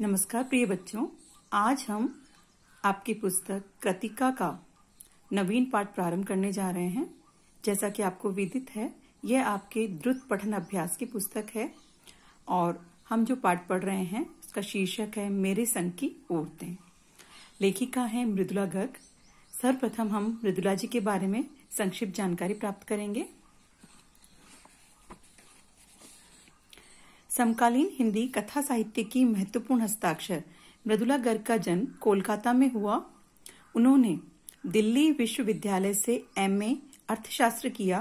नमस्कार प्रिय बच्चों आज हम आपकी पुस्तक कृतिका का नवीन पाठ प्रारंभ करने जा रहे हैं जैसा कि आपको विदित है यह आपके द्रुत पठन अभ्यास की पुस्तक है और हम जो पाठ पढ़ रहे हैं उसका शीर्षक है मेरे संग की औरतें लेखिका है मृदुला गर्ग सर्वप्रथम हम मृदुला जी के बारे में संक्षिप्त जानकारी प्राप्त करेंगे समकालीन हिंदी कथा साहित्य की महत्वपूर्ण हस्ताक्षर मृदुला गर्ग का जन्म कोलकाता में हुआ उन्होंने दिल्ली विश्वविद्यालय से एमए अर्थशास्त्र किया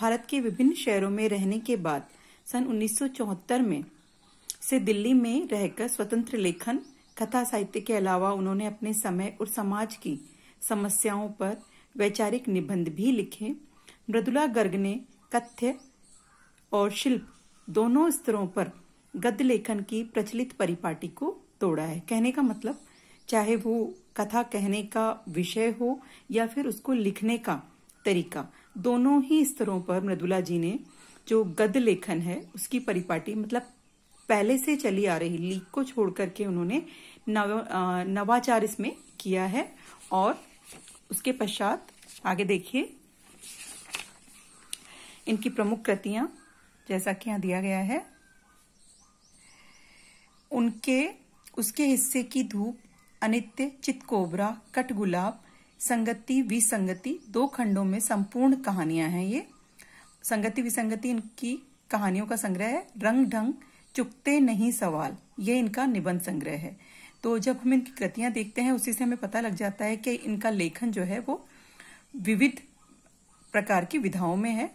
भारत के विभिन्न शहरों में रहने के बाद सन 1974 में से दिल्ली में रहकर स्वतंत्र लेखन कथा साहित्य के अलावा उन्होंने अपने समय और समाज की समस्याओं पर वैचारिक निबंध भी लिखे मृदुला गर्ग ने कथ्य और शिल्प दोनों स्तरों पर गद्य लेखन की प्रचलित परिपाटी को तोड़ा है कहने का मतलब चाहे वो कथा कहने का विषय हो या फिर उसको लिखने का तरीका दोनों ही स्तरों पर मृदुला जी ने जो गद्य लेखन है उसकी परिपाटी मतलब पहले से चली आ रही लीक को छोड़ करके उन्होंने नव नवाचार इसमें किया है और उसके पश्चात आगे देखिए इनकी प्रमुख कृतियां जैसा कि यहाँ दिया गया है उनके उसके हिस्से की धूप अनित्य चितकोबरा गुलाब संगति विसंगति दो खंडों में संपूर्ण कहानियां हैं ये संगति विसंगति इनकी कहानियों का संग्रह है रंग ढंग चुकते नहीं सवाल ये इनका निबंध संग्रह है तो जब हम इनकी कृतियां देखते हैं उसी से हमें पता लग जाता है कि इनका लेखन जो है वो विविध प्रकार की विधाओं में है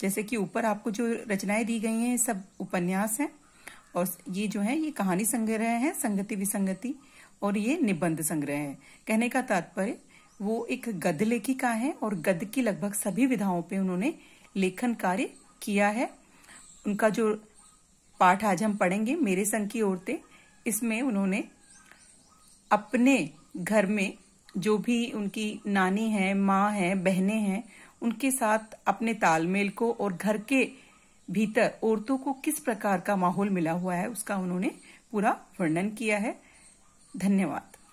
जैसे कि ऊपर आपको जो रचनाएं दी गई हैं सब उपन्यास हैं और ये जो है ये कहानी संग्रह है संगति विसंगति और ये निबंध संग्रह है कहने का तात्पर्य वो एक गद्य लेखिका है और गद्य की लगभग सभी विधाओं पे उन्होंने लेखन कार्य किया है उनका जो पाठ आज हम पढ़ेंगे मेरे संघ की औरतें इसमें उन्होंने अपने घर में जो भी उनकी नानी है माँ है बहने हैं उनके साथ अपने तालमेल को और घर के भीतर औरतों को किस प्रकार का माहौल मिला हुआ है उसका उन्होंने पूरा वर्णन किया है धन्यवाद